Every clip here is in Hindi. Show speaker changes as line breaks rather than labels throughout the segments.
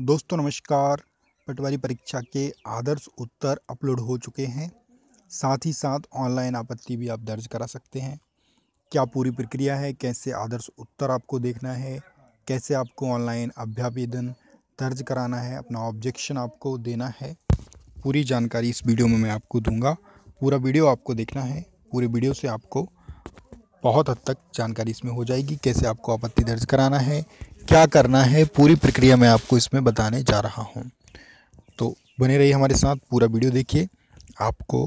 दोस्तों नमस्कार पटवारी परीक्षा के आदर्श उत्तर अपलोड हो चुके हैं साथ ही साथ ऑनलाइन आपत्ति भी आप दर्ज करा सकते हैं क्या पूरी प्रक्रिया है कैसे आदर्श उत्तर आपको देखना है कैसे आपको ऑनलाइन अभ्यावेदन दर्ज कराना है अपना ऑब्जेक्शन आपको देना है पूरी जानकारी इस वीडियो में मैं आपको दूंगा पूरा वीडियो आपको देखना है पूरे वीडियो से आपको बहुत हद तक जानकारी इसमें हो जाएगी कैसे आपको आपत्ति दर्ज कराना है क्या करना है पूरी प्रक्रिया मैं आपको इसमें बताने जा रहा हूँ तो बने रहिए हमारे साथ पूरा वीडियो देखिए आपको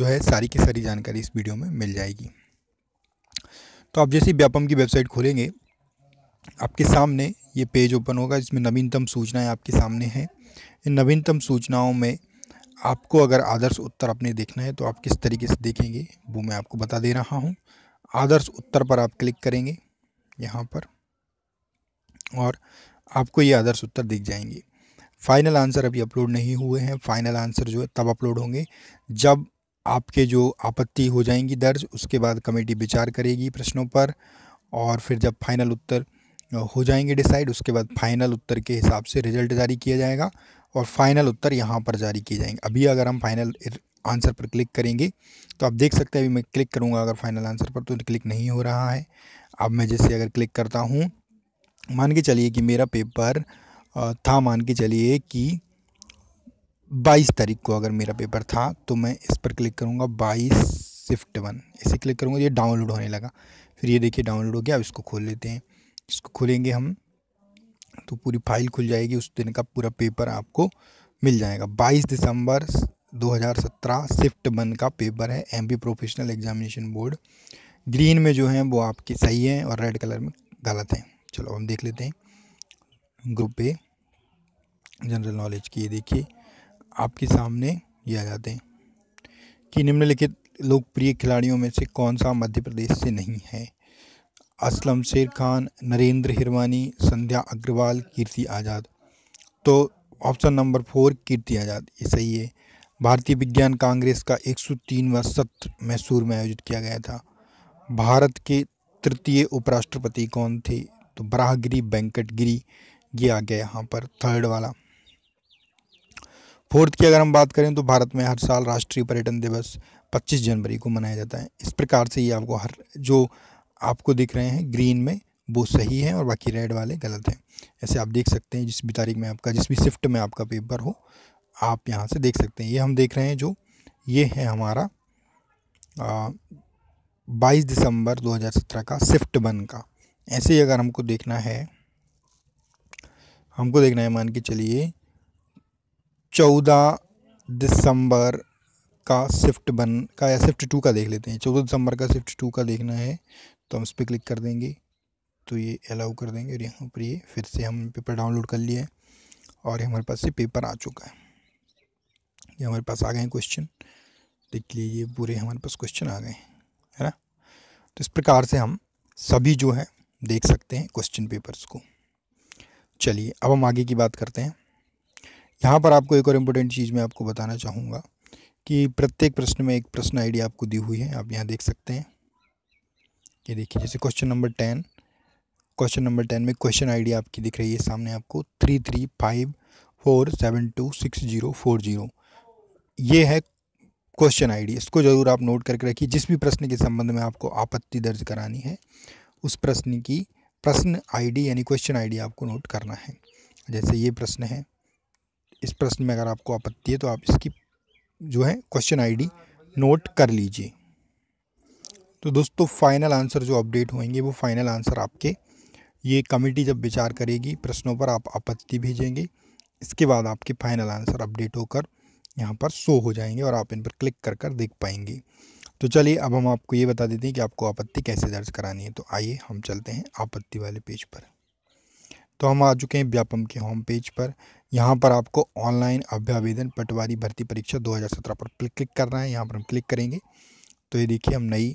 जो है सारी की सारी जानकारी इस वीडियो में मिल जाएगी तो आप जैसे व्यापम की वेबसाइट खोलेंगे आपके सामने ये पेज ओपन होगा जिसमें नवीनतम सूचनाएं आपके सामने हैं इन नवीनतम सूचनाओं में आपको अगर आदर्श उत्तर अपने देखना है तो आप किस तरीके से देखेंगे वो मैं आपको बता दे रहा हूँ आदर्श उत्तर पर आप क्लिक करेंगे यहाँ पर और आपको ये आदर्श उत्तर दिख जाएंगे फाइनल आंसर अभी अपलोड नहीं हुए हैं फाइनल आंसर जो है तब अपलोड होंगे जब आपके जो आपत्ति हो जाएंगी दर्ज उसके बाद कमेटी विचार करेगी प्रश्नों पर और फिर जब फाइनल उत्तर हो जाएंगे डिसाइड उसके बाद फाइनल उत्तर के हिसाब से रिजल्ट जारी किया जाएगा और फाइनल उत्तर यहाँ पर जारी किए जाएंगे अभी अगर हम फाइनल आंसर पर क्लिक करेंगे तो आप देख सकते हैं अभी मैं क्लिक करूँगा अगर फाइनल आंसर पर तो क्लिक नहीं हो रहा है अब मैं जैसे अगर क्लिक करता हूँ मान के चलिए कि मेरा पेपर था मान के चलिए कि 22 तारीख को अगर मेरा पेपर था तो मैं इस पर क्लिक करूँगा बाईस शिफ्ट वन इसे क्लिक करूँगा ये डाउनलोड होने लगा फिर ये देखिए डाउनलोड हो गया इसको खोल लेते हैं इसको खोलेंगे हम तो पूरी फाइल खुल जाएगी उस दिन का पूरा पेपर आपको मिल जाएगा 22 दिसंबर 2017 शिफ्ट वन का पेपर है MP professional examination board green में जो है वो आपके सही हैं और रेड कलर में गलत हैं चलो हम देख लेते हैं ग्रुप ए जनरल नॉलेज की ये देखिए आपके सामने ये आ जाते हैं कि निम्नलिखित लोकप्रिय खिलाड़ियों में से कौन सा मध्य प्रदेश से नहीं है असलम शेर खान नरेंद्र हिरवानी संध्या अग्रवाल कीर्ति आज़ाद तो option number four Kirti Azad ये सही है भारतीय विज्ञान कांग्रेस का 103वां सत्र मैसूर में आयोजित किया गया था भारत के तृतीय उपराष्ट्रपति कौन थे तो बराहगिरी वेंकटगिरी ये आ गया यहाँ पर थर्ड वाला फोर्थ की अगर हम बात करें तो भारत में हर साल राष्ट्रीय पर्यटन दिवस 25 जनवरी को मनाया जाता है इस प्रकार से ये आपको हर जो आपको दिख रहे हैं ग्रीन में वो सही है और बाकी रेड वाले गलत हैं ऐसे आप देख सकते हैं जिस भी तारीख में आपका जिस भी शिफ्ट में आपका पेपर हो आप यहाँ से देख सकते हैं ये हम देख रहे हैं जो ये है हमारा बाईस दिसंबर दो का शिफ्ट वन का ऐसे ही अगर हमको देखना है हमको देखना है मान के चलिए चौदह दिसंबर का शिफ्ट बन का या शिफ्ट टू का देख लेते हैं चौदह दिसंबर का शिफ्ट टू का देखना है तो हम इस पर क्लिक कर देंगे तो ये अलाउ कर देंगे और यहाँ पर ये फिर से हम पेपर डाउनलोड कर लिए और हमारे पास से पेपर आ चुका है ये हमारे पास आ गए क्वेश्चन देख लीजिए पूरे हमारे पास क्वेश्चन आ गए है ना तो इस प्रकार से हम सभी जो है देख सकते हैं क्वेश्चन पेपर्स को चलिए अब हम आगे की बात करते हैं यहाँ पर आपको एक और इम्पोर्टेंट चीज़ मैं आपको बताना चाहूँगा कि प्रत्येक प्रश्न में एक प्रश्न आईडी आपको दी हुई है आप यहाँ देख सकते हैं ये देखिए जैसे question number ten question number ten में क्वेश्चन आईडी आपकी दिख रही है सामने आपको three three five four seven two six zero four zero ये है क्वेश्चन आईडी इसको ज़रूर आप नोट करके रखिए जिस भी प्रश्न के संबंध में आपको आपत्ति दर्ज करानी है उस प्रश्न की प्रश्न आईडी यानी क्वेश्चन आईडी आपको नोट करना है जैसे ये प्रश्न है इस प्रश्न में अगर आपको आपत्ति है तो आप इसकी जो है क्वेश्चन आईडी नोट कर लीजिए तो दोस्तों फाइनल आंसर जो अपडेट होंगे वो फाइनल आंसर आपके ये कमेटी जब विचार करेगी प्रश्नों पर आप आपत्ति भेजेंगे इसके बाद आपके फाइनल आंसर अपडेट होकर यहाँ पर शो हो जाएंगे और आप इन पर क्लिक कर कर देख पाएंगे तो चलिए अब हम आपको ये बता देते हैं कि आपको आपत्ति कैसे दर्ज करानी है तो आइए हम चलते हैं आपत्ति वाले पेज पर तो हम आ चुके हैं व्यापम के होम पेज पर यहाँ पर आपको ऑनलाइन अभ्यावेदन पटवारी भर्ती परीक्षा 2017 पर क्लिक करना है यहाँ पर हम क्लिक करेंगे तो ये देखिए हम नई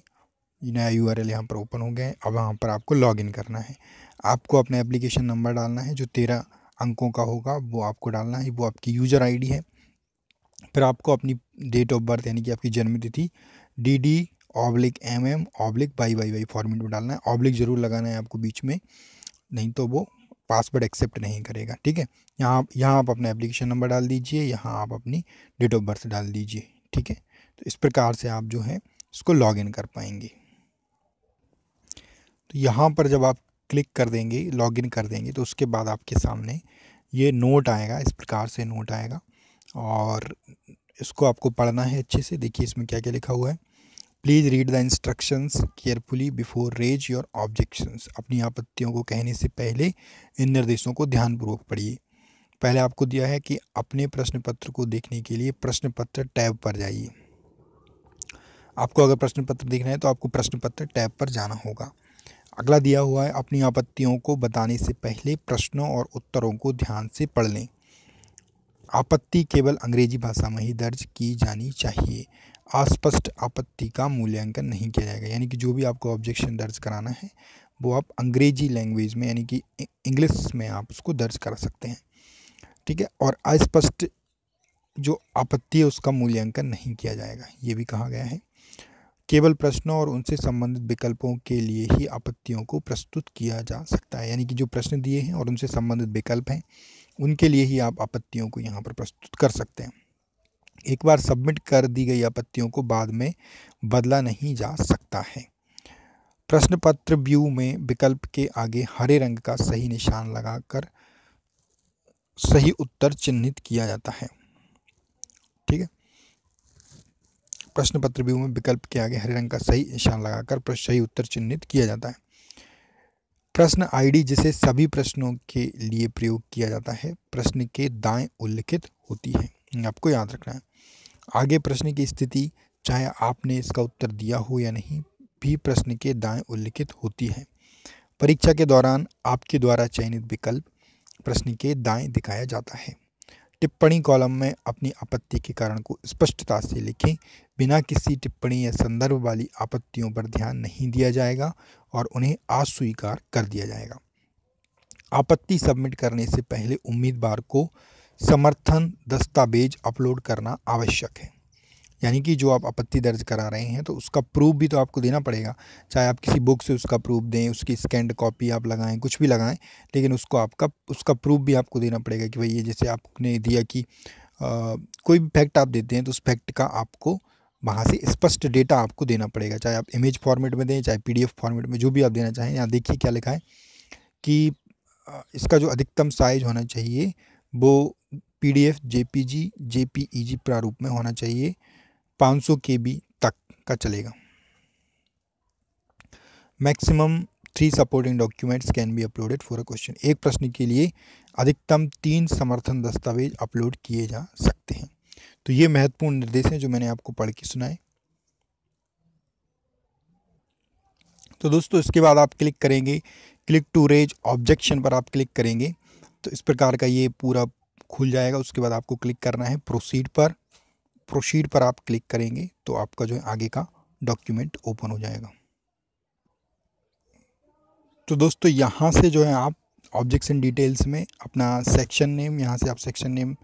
नया यू आर एल यहाँ पर ओपन हो गए हैं अब यहाँ पर आपको इन करना है आपको अपना एप्लीकेशन नंबर डालना है जो तेरह अंकों का होगा वो आपको डालना है वो आपकी यूज़र आई है फिर आपको अपनी डेट ऑफ बर्थ यानी कि आपकी जन्म तिथि D D oblique M M oblique Y Y Y format में डालना है ऑब्लिक जरूर लगाना है आपको बीच में नहीं तो वो पासवर्ड एक्सेप्ट नहीं करेगा ठीक है यहाँ यहाँ आप अपना एप्लीकेशन नंबर डाल दीजिए यहाँ आप अपनी डेट ऑफ बर्थ डाल दीजिए ठीक है तो इस प्रकार से आप जो है इसको लॉग इन कर पाएंगे तो यहाँ पर जब आप क्लिक कर देंगे लॉग इन कर देंगे तो उसके बाद आपके सामने ये नोट आएगा इस प्रकार से नोट आएगा और इसको आपको पढ़ना है अच्छे से देखिए इसमें क्या क्या लिखा हुआ है please read the instructions carefully before raise your objections अपनी आपत्तियों को कहने से पहले इन निर्देशों को ध्यानपूर्वक पढ़िए पहले आपको दिया है कि अपने प्रश्न पत्र को देखने के लिए प्रश्न पत्र टैब पर जाइए आपको अगर प्रश्न पत्र देखना है तो आपको प्रश्न पत्र टैब पर जाना होगा अगला दिया हुआ है अपनी आपत्तियों को बताने से पहले प्रश्नों और उत्तरों को ध्यान से पढ़ लें आपत्ति केवल अंग्रेजी भाषा में ही दर्ज की जानी चाहिए अस्पष्ट आपत्ति का मूल्यांकन नहीं किया जाएगा यानी कि जो भी आपको ऑब्जेक्शन दर्ज कराना है वो आप अंग्रेजी लैंग्वेज में यानी कि इंग्लिश में आप उसको दर्ज करा सकते हैं ठीक है और अस्पष्ट जो आपत्ति है उसका मूल्यांकन नहीं किया जाएगा ये भी कहा गया है केवल प्रश्नों और उनसे संबंधित विकल्पों के लिए ही आपत्तियों को प्रस्तुत किया जा सकता है यानी कि जो प्रश्न दिए हैं और उनसे संबंधित विकल्प हैं उनके लिए ही आप आपत्तियों को यहाँ पर प्रस्तुत कर सकते हैं एक बार सबमिट कर दी गई आपत्तियों को बाद में बदला नहीं जा सकता है प्रश्न पत्र व्यू में विकल्प के आगे हरे रंग का सही निशान लगाकर सही उत्तर चिन्हित किया जाता है ठीक है प्रश्न पत्र व्यू में विकल्प के आगे हरे रंग का सही निशान लगाकर सही उत्तर चिन्हित किया जाता है प्रश्न आईडी जिसे सभी प्रश्नों के लिए प्रयोग किया जाता है प्रश्न के दाएं उल्लिखित होती है आपको याद रखना है आगे प्रश्न की स्थिति चाहे आपने इसका उत्तर दिया हो या नहीं भी प्रश्न के दाएं उल्लिखित होती है परीक्षा के दौरान आपके द्वारा चयनित विकल्प प्रश्न के दाएं दिखाया जाता है टिप्पणी कॉलम में अपनी आपत्ति के कारण को स्पष्टता से लिखें बिना किसी टिप्पणी या संदर्भ वाली आपत्तियों पर ध्यान नहीं दिया जाएगा और उन्हें अस्वीकार कर दिया जाएगा आपत्ति सबमिट करने से पहले उम्मीदवार को समर्थन दस्तावेज अपलोड करना आवश्यक है यानी कि जो आप आपत्ति दर्ज करा रहे हैं तो उसका प्रूफ भी तो आपको देना पड़ेगा चाहे आप किसी बुक से उसका प्रूफ दें उसकी स्कैंड कॉपी आप लगाएं कुछ भी लगाएं लेकिन उसको आपका उसका प्रूफ भी आपको देना पड़ेगा कि भाई ये जैसे आपने दिया कि आ, कोई भी फैक्ट आप देते हैं तो उस फैक्ट का आपको वहाँ से स्पष्ट डेटा आपको देना पड़ेगा चाहे आप इमेज फॉर्मेट में दें चाहे पी फॉर्मेट में जो भी आप देना चाहें यहाँ देखिए क्या लिखा है कि इसका जो अधिकतम साइज होना चाहिए वो पीडीएफ जेपीजी जेपीईजी प्रारूप में होना चाहिए 500 बी तक का चलेगा maximum three supporting documents can be uploaded for a question एक प्रश्न के लिए अधिकतम तीन समर्थन दस्तावेज अपलोड किए जा सकते हैं तो ये महत्वपूर्ण निर्देश हैं जो मैंने आपको पढ़ के सुनाए तो दोस्तों इसके बाद आप क्लिक करेंगे क्लिक टू रेज ऑब्जेक्शन पर आप क्लिक करेंगे तो इस प्रकार का ये पूरा खुल जाएगा उसके बाद आपको क्लिक करना है प्रोसीड पर प्रोसीड पर आप क्लिक करेंगे तो आपका जो है आगे का डॉक्यूमेंट ओपन हो जाएगा तो दोस्तों यहाँ से जो है आप ऑब्जेक्ट्स एंड डिटेल्स में अपना सेक्शन नेम यहाँ से आप सेक्शन नेम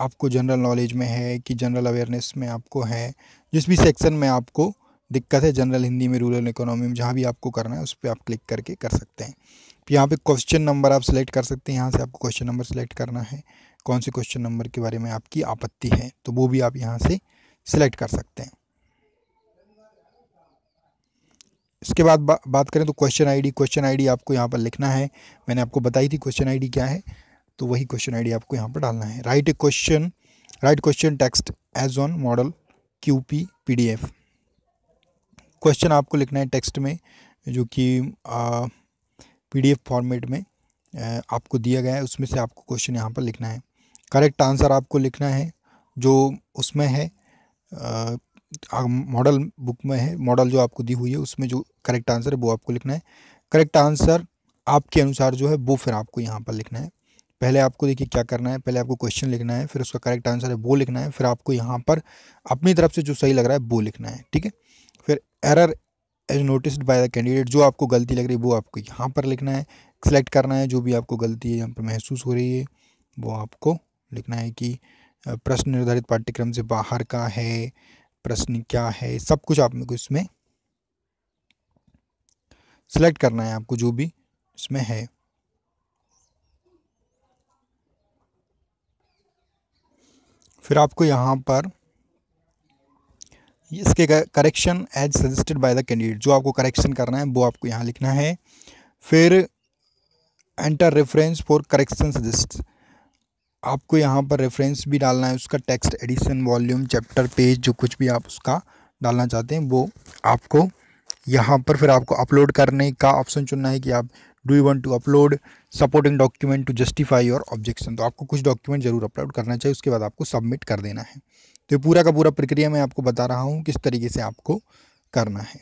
आपको जनरल नॉलेज में है कि जनरल अवेयरनेस में आपको है जिस भी सेक्शन में आपको दिक्कत है जनरल हिंदी में रूरल इकोनॉमी में जहाँ भी आपको करना है उस पर आप क्लिक करके कर सकते हैं यहाँ पे क्वेश्चन नंबर आप सेलेक्ट कर सकते हैं यहाँ से आपको क्वेश्चन नंबर सेलेक्ट करना है कौन से क्वेश्चन नंबर के बारे में आपकी आपत्ति है तो वो भी आप यहाँ से सिलेक्ट कर सकते हैं इसके बाद बा, बात करें तो क्वेश्चन आईडी क्वेश्चन आईडी आपको यहाँ पर लिखना है मैंने आपको बताई थी क्वेश्चन आईडी क्या है तो वही क्वेश्चन आईडी आपको यहाँ पर डालना है write a question write question text as on model Q P P D F question आपको लिखना है टेक्स्ट में जो कि पी डी एफ फॉर्मेट में आपको दिया गया है उसमें से आपको क्वेश्चन यहाँ पर लिखना है करेक्ट आंसर आपको लिखना है जो उसमें है मॉडल बुक में है मॉडल जो आपको दी हुई है उसमें जो करेक्ट आंसर है वो आपको लिखना है करेक्ट आंसर आपके अनुसार जो है वो फिर आपको यहाँ पर लिखना है पहले आपको देखिए क्या करना है पहले आपको क्वेश्चन लिखना है फिर उसका करेक्ट आंसर है वो लिखना है फिर आपको यहाँ पर अपनी तरफ से जो सही लग रहा है वो लिखना है ठीक है फिर error as noticed by the candidate जो आपको गलती लग रही है वो आपको यहाँ पर लिखना है सेलेक्ट करना है जो भी आपको गलती है यहाँ पर महसूस हो रही है वो आपको लिखना है कि प्रश्न निर्धारित पाठ्यक्रम से बाहर का है प्रश्न क्या है सब कुछ आप को इसमें सेलेक्ट करना है आपको जो भी इसमें है फिर आपको यहाँ पर इसके correction as suggested by the candidate जो आपको करेक्शन करना है वो आपको यहाँ लिखना है फिर enter reference for correction suggest आपको यहाँ पर रेफरेंस भी डालना है उसका text edition volume chapter page जो कुछ भी आप उसका डालना चाहते हैं वो आपको यहाँ पर फिर आपको अपलोड करने का ऑप्शन चुनना है कि आप do you want to upload supporting document to justify your objection तो आपको कुछ डॉक्यूमेंट जरूर अपलोड करना चाहिए उसके बाद आपको सबमिट कर देना है तो ये पूरा का पूरा प्रक्रिया मैं आपको बता रहा हूँ किस तरीके से आपको करना है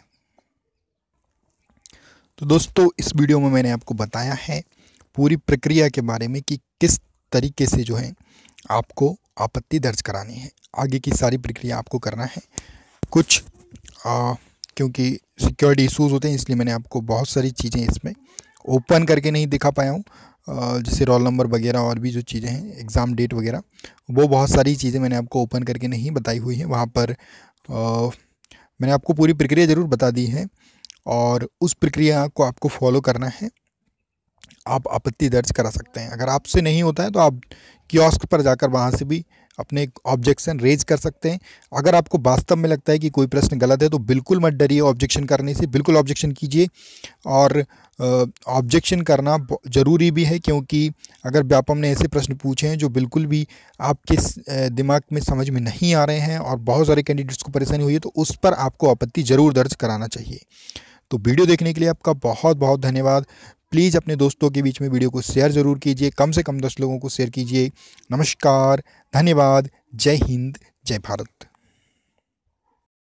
तो दोस्तों इस वीडियो में मैंने आपको बताया है पूरी प्रक्रिया के बारे में कि किस तरीके से जो है आपको आपत्ति दर्ज करानी है आगे की सारी प्रक्रिया आपको करना है कुछ आ, क्योंकि सिक्योरिटी इश्यूज होते हैं इसलिए मैंने आपको बहुत सारी चीज़ें इसमें ओपन करके नहीं दिखा पाया हूँ जैसे रोल नंबर वगैरह और भी जो चीज़ें हैं एग्ज़ाम डेट वगैरह वो बहुत सारी चीज़ें मैंने आपको ओपन करके नहीं बताई हुई हैं वहाँ पर आ, मैंने आपको पूरी प्रक्रिया ज़रूर बता दी है और उस प्रक्रिया को आपको फॉलो करना है आप आपत्ति दर्ज करा सकते हैं अगर आपसे नहीं होता है तो आप कियोस्क पर जाकर वहाँ से भी अपने ऑब्जेक्शन रेज कर सकते हैं अगर आपको वास्तव में लगता है कि कोई प्रश्न गलत है तो बिल्कुल मत डरिए ऑब्जेक्शन करने से बिल्कुल ऑब्जेक्शन कीजिए और ऑब्जेक्शन करना ज़रूरी भी है क्योंकि अगर व्यापम ने ऐसे प्रश्न पूछे हैं जो बिल्कुल भी आपके दिमाग में समझ में नहीं आ रहे हैं और बहुत सारे कैंडिडेट्स को परेशानी हुई है तो उस पर आपको आपत्ति ज़रूर दर्ज कराना चाहिए तो वीडियो देखने के लिए आपका बहुत बहुत धन्यवाद प्लीज़ अपने दोस्तों के बीच में वीडियो को शेयर ज़रूर कीजिए कम से कम दस लोगों को शेयर कीजिए नमस्कार धन्यवाद जय हिंद जय भारत